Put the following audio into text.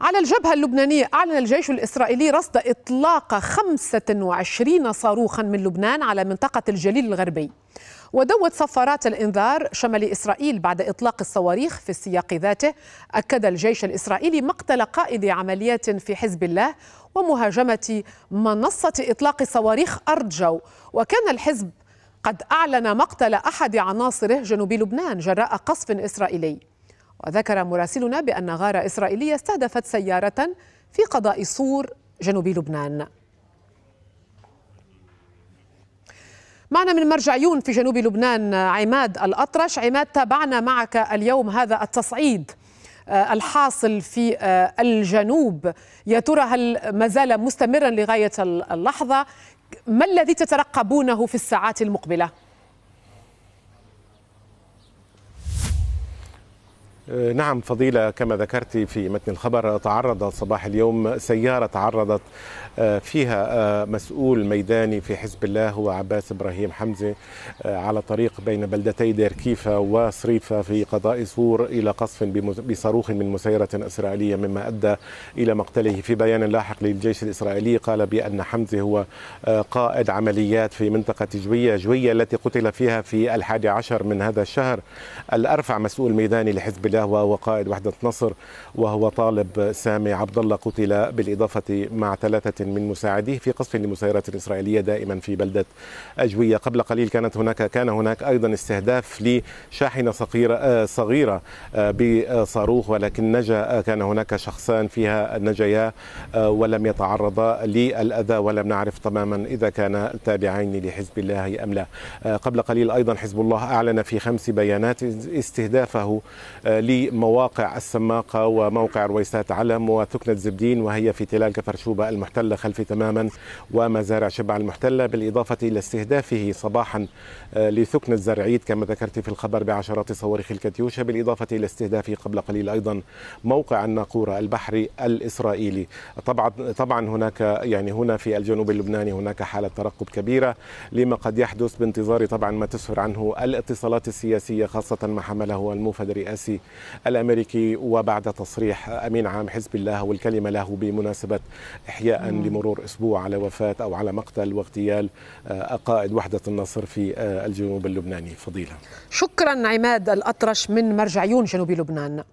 على الجبهة اللبنانية أعلن الجيش الإسرائيلي رصد إطلاق 25 صاروخا من لبنان على منطقة الجليل الغربي ودوت صفارات الإنذار شمال إسرائيل بعد إطلاق الصواريخ في السياق ذاته أكد الجيش الإسرائيلي مقتل قائد عمليات في حزب الله ومهاجمة منصة إطلاق صواريخ أرض جو وكان الحزب قد أعلن مقتل أحد عناصره جنوب لبنان جراء قصف إسرائيلي وذكر مراسلنا بأن غارة إسرائيلية استهدفت سيارة في قضاء صور جنوب لبنان معنا من مرجع يون في جنوب لبنان عماد الأطرش عماد تابعنا معك اليوم هذا التصعيد آه، الحاصل في آه، الجنوب يا ترى هل ما زال مستمرا لغاية اللحظة ما الذي تترقبونه في الساعات المقبله آه، نعم فضيلة كما ذكرت في متن الخبر تعرض صباح اليوم سيارة تعرضت آه، فيها آه، مسؤول ميداني في حزب الله هو عباس إبراهيم حمزة على طريق بين بلدتي دير كيفا وصريفة في قضاء سور إلى قصف بصاروخ من مسيرة إسرائيلية مما أدى إلى مقتله في بيان لاحق للجيش الإسرائيلي قال بأن حمزة هو قائد عمليات في منطقة جوية جوية التي قتل فيها في الحادي عشر من هذا الشهر الأرفع مسؤول ميداني لحزب الله الله وهو قائد وحده نصر وهو طالب سامي عبد الله قتل بالاضافه مع ثلاثه من مساعديه في قصف لمسيرات اسرائيليه دائما في بلده اجويه قبل قليل كانت هناك كان هناك ايضا استهداف لشاحنه صغيره آه، صغيره آه، بصاروخ ولكن نجا آه، كان هناك شخصان فيها نجيا ولم يتعرضا للاذى ولم نعرف تماما اذا كانا تابعين لحزب الله ام لا قبل قليل ايضا حزب الله اعلن في خمس بيانات استهدافه لمواقع السماقة وموقع رويسات علم وثكنة زبدين وهي في تلال كفرشوبة المحتلة خلفي تماما ومزارع شبع المحتلة بالإضافة إلى استهدافه صباحا آه، لثكنة زرعيد كما ذكرت في الخبر بعشرات صواريخ الكاتيوشا بالإضافة إلى استهدافه قبل قليل أيضا موقع الناقورة البحري الإسرائيلي طبعا طبعا هناك يعني هنا في الجنوب اللبناني هناك حالة ترقب كبيرة لما قد يحدث بانتظار طبعا ما تسهر عنه الاتصالات السياسية خاصة ما حمله الموفد الرئاسي الامريكي وبعد تصريح امين عام حزب الله والكلمه له بمناسبه احياء لمرور اسبوع على وفاه او على مقتل واغتيال آه، قائد وحده النصر في آه، الجنوب اللبناني فضيله شكرا عماد الاطرش من مرجع عيون جنوب لبنان